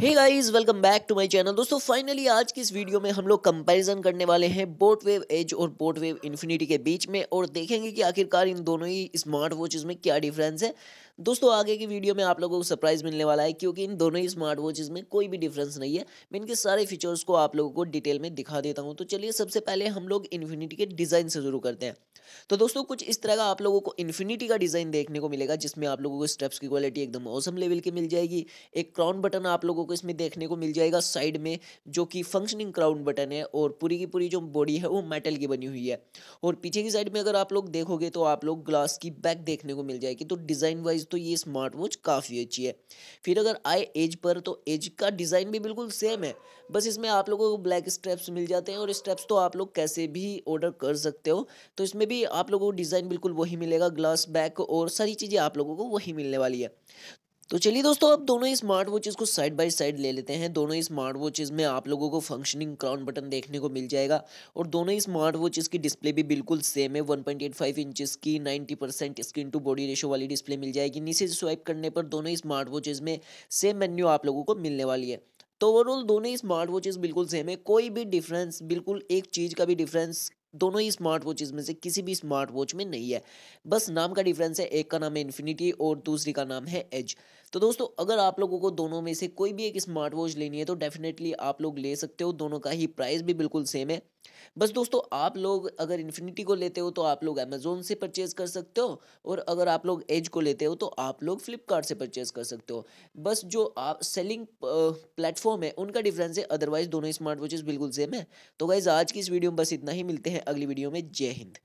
hey guys welcome back to my channel दोस्तों finally आज की इस वीडियो में हम लोग कंपैरिजन करने वाले हैं बोट वेव एज और बोट वेव इन्फिनिटी के बीच में और देखेंगे कि आखिरकार इन दोनों ही स्मार्ट वॉचेज़ में क्या डिफरेंस है दोस्तों आगे की वीडियो में आप लोगों को सरप्राइज़ मिलने वाला है क्योंकि इन दोनों ही स्मार्ट वॉचेज़ में कोई भी डिफरेंस नहीं है मैं इनके सारे फीचर्स को आप लोगों को डिटेल में दिखा देता हूँ तो चलिए सबसे पहले हम लोग इन्फिनिटी के डिज़ाइन से शुरू करते हैं तो दोस्तों कुछ इस तरह का आप लोगों को इन्फिनिटी का डिज़ाइन देखने को मिलेगा जिसमें आप लोगों को स्टेप्स की क्वालिटी एकदम औसम लेवल की मिल जाएगी एक क्राउन बटन आप लोगों को इसमें देखने को मिल जाएगा साइड में जो कि फंक्शनिंग क्राउन बटन है और पूरी की पूरी जो बॉडी है वो मेटल की बनी हुई है और पीछे की साइड में अगर आप लोग देखोगे तो आप लोग ग्लास की बैक देखने को मिल जाएगी तो डिज़ाइन वाइज तो ये स्मार्ट वॉच काफ़ी अच्छी है फिर अगर आए एज पर तो एज का डिज़ाइन भी बिल्कुल सेम है बस इसमें आप लोगों को ब्लैक स्ट्रैप्स मिल जाते हैं और स्ट्रैप्स तो आप लोग कैसे भी ऑर्डर कर सकते हो तो इसमें भी आप लोगों को डिज़ाइन बिल्कुल वही मिलेगा ग्लास बैक और सारी चीज़ें आप लोगों को वही मिलने वाली है तो चलिए दोस्तों अब दोनों ही स्मार्ट वॉचेज़ को साइड बाय साइड ले लेते हैं दोनों ही स्मार्ट वॉचेज़ में आप लोगों को फंक्शनिंग क्राउन बटन देखने को मिल जाएगा और दोनों ही स्मार्ट वॉचेज़ की डिस्प्ले भी बिल्कुल सेम है 1.85 इंचेस की 90 percent screen to body ratio वाली डिस्प्ले मिल जाएगी नीचे स्वाइप करने पर दोनों ही स्मार्ट वॉचेज़ में सेम मेन्यू आप लोगों को मिलने वाली है तो ओवरऑल दोनों ही स्मार्ट वॉचेस बिल्कुल सेम है कोई भी डिफरेंस बिल्कुल एक चीज़ का भी डिफरेंस दोनों ही स्मार्ट वॉचेज़ में से किसी भी स्मार्ट वॉच में नहीं है बस नाम का डिफरेंस है एक का नाम है इन्फिनिटी और दूसरी का नाम है एज तो दोस्तों अगर आप लोगों को दोनों में से कोई भी एक स्मार्ट वॉच लेनी है तो डेफिनेटली आप लोग ले सकते हो दोनों का ही प्राइस भी बिल्कुल सेम है बस दोस्तों आप लोग अगर इन्फिनिटी को लेते हो तो आप लोग अमेजोन से परचेज कर सकते हो और अगर आप लोग एज को लेते हो तो आप लोग फ्लिपकार्ट से परचेज कर सकते हो बस जो आप सेलिंग प्लेटफॉर्म है उनका डिफरेंस है अदरवाइज दोनों स्मार्ट वॉचेज़ बिल्कुल सेम है तो गाइज आज की इस वीडियो में बस इतना ही मिलते हैं अगली वीडियो में जय हिंद